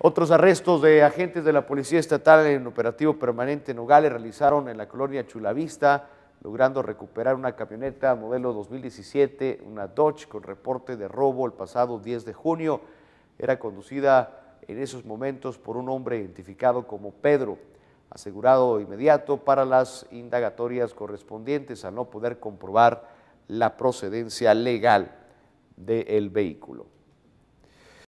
Otros arrestos de agentes de la Policía Estatal en operativo permanente en Nogales realizaron en la colonia Chulavista, logrando recuperar una camioneta modelo 2017, una Dodge con reporte de robo el pasado 10 de junio. Era conducida en esos momentos por un hombre identificado como Pedro, asegurado inmediato para las indagatorias correspondientes al no poder comprobar la procedencia legal del vehículo.